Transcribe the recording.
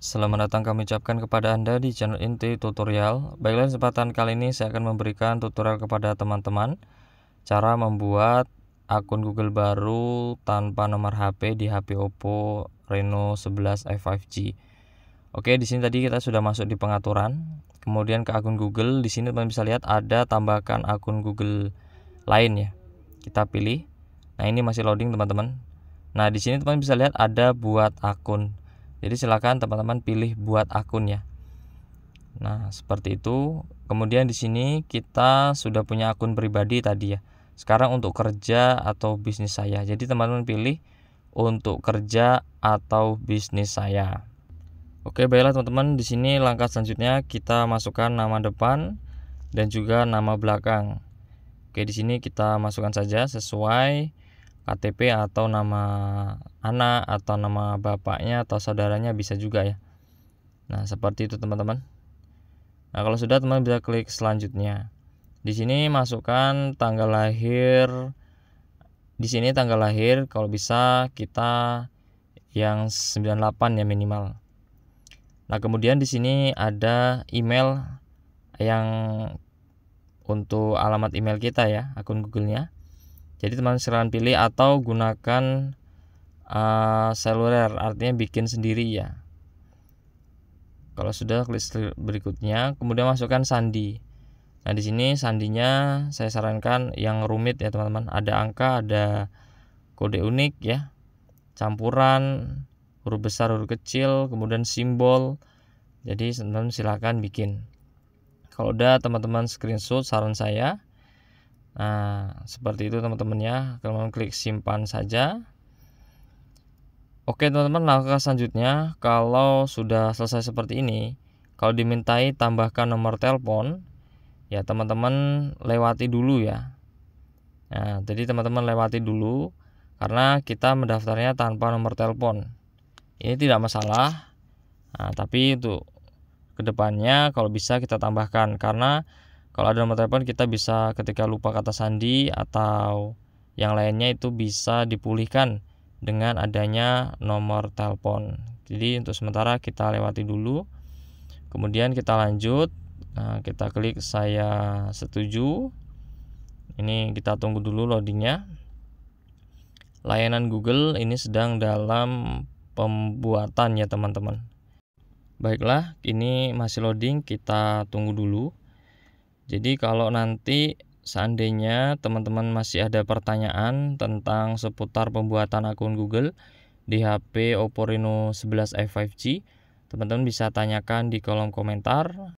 Selamat datang kami ucapkan kepada Anda di channel inti tutorial Baiklah kesempatan kali ini saya akan memberikan tutorial kepada teman-teman Cara membuat akun Google baru tanpa nomor HP di HP Oppo Reno 11 i5G Oke di sini tadi kita sudah masuk di pengaturan Kemudian ke akun Google di sini teman bisa lihat ada tambahkan akun Google lain ya Kita pilih Nah ini masih loading teman-teman Nah di sini teman bisa lihat ada buat akun jadi silakan teman-teman pilih buat akun ya. Nah, seperti itu. Kemudian di sini kita sudah punya akun pribadi tadi ya. Sekarang untuk kerja atau bisnis saya. Jadi teman-teman pilih untuk kerja atau bisnis saya. Oke, baiklah teman-teman, di sini langkah selanjutnya kita masukkan nama depan dan juga nama belakang. Oke, di sini kita masukkan saja sesuai KTP atau nama anak atau nama bapaknya atau saudaranya bisa juga ya nah seperti itu teman-teman nah kalau sudah teman bisa klik selanjutnya di sini masukkan tanggal lahir di sini tanggal lahir kalau bisa kita yang 98 ya minimal Nah, kemudian di sini ada email yang untuk alamat email kita ya, akun Google-nya jadi teman silahkan pilih atau gunakan uh, seluler artinya bikin sendiri ya kalau sudah klik berikutnya kemudian masukkan sandi nah di sini sandinya saya sarankan yang rumit ya teman-teman ada angka ada kode unik ya campuran huruf besar huruf kecil kemudian simbol jadi teman-teman silahkan bikin kalau udah teman-teman screenshot saran saya Nah, seperti itu teman-teman ya. Kalian klik simpan saja. Oke teman-teman, langkah selanjutnya kalau sudah selesai seperti ini, kalau dimintai tambahkan nomor telepon, ya teman-teman lewati dulu ya. Nah, jadi teman-teman lewati dulu karena kita mendaftarnya tanpa nomor telepon. Ini tidak masalah. Nah, tapi itu kedepannya kalau bisa kita tambahkan karena kalau ada nomor telepon kita bisa ketika lupa kata sandi atau yang lainnya itu bisa dipulihkan dengan adanya nomor telepon. Jadi untuk sementara kita lewati dulu. Kemudian kita lanjut, nah, kita klik saya setuju. Ini kita tunggu dulu loadingnya. Layanan Google ini sedang dalam pembuatan ya teman-teman. Baiklah, ini masih loading, kita tunggu dulu. Jadi kalau nanti seandainya teman-teman masih ada pertanyaan tentang seputar pembuatan akun Google di HP Oppo Reno 11 f 5G, teman-teman bisa tanyakan di kolom komentar